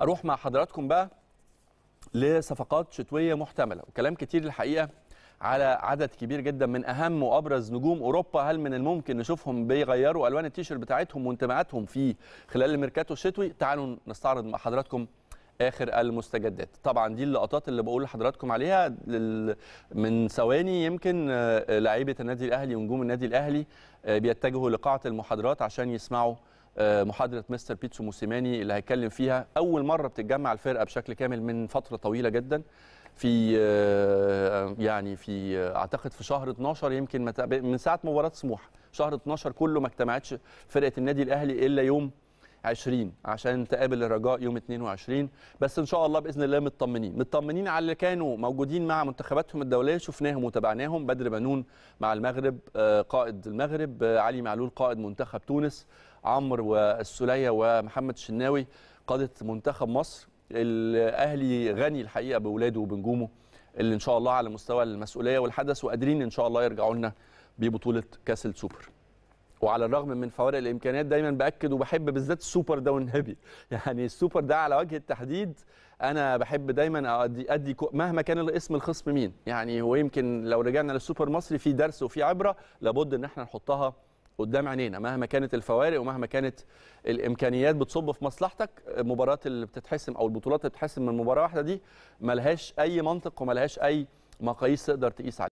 اروح مع حضراتكم بقى لصفقات شتويه محتمله وكلام كتير الحقيقه على عدد كبير جدا من اهم وابرز نجوم اوروبا هل من الممكن نشوفهم بيغيروا الوان التيشر بتاعتهم وانتماءاتهم في خلال الميركاتو الشتوي تعالوا نستعرض مع حضراتكم اخر المستجدات طبعا دي اللقطات اللي بقول لحضراتكم عليها من ثواني يمكن آه، لعيبه النادي الاهلي ونجوم النادي الاهلي آه، بيتجهوا لقاعه المحاضرات عشان يسمعوا آه، محاضره مستر بيتسو موسيماني اللي هيتكلم فيها اول مره بتتجمع الفرقه بشكل كامل من فتره طويله جدا في آه، يعني في آه، اعتقد في شهر 12 يمكن من ساعه مباراه سموحه شهر 12 كله ما اجتمعتش فرقه النادي الاهلي الا يوم 20 عشان تقابل الرجاء يوم 22 بس ان شاء الله باذن الله مطمنين مطمنين على اللي كانوا موجودين مع منتخباتهم الدوليه شفناهم وتابعناهم بدر بنون مع المغرب آه، قائد المغرب آه، علي معلول قائد منتخب تونس عمرو والسليه ومحمد الشناوي قاده منتخب مصر الاهلي غني الحقيقه باولاده وبنجومه اللي ان شاء الله على مستوى المسؤوليه والحدث وقادرين ان شاء الله يرجعوا لنا ببطوله كاس السوبر وعلى الرغم من فوارق الامكانيات دايما باكد وبحب بالذات السوبر ده والنبي يعني السوبر ده على وجه التحديد انا بحب دايما ادي ادي مهما كان الاسم الخصم مين يعني هو يمكن لو رجعنا للسوبر مصري في درس وفي عبره لابد ان احنا نحطها قدام عينينا مهما كانت الفوارق ومهما كانت الامكانيات بتصب في مصلحتك المباراه اللي بتتحسم او البطولات اللي بتتحسم من مباراه واحده دي ملهاش اي منطق وملهاش اي مقاييس تقدر تقيس عليها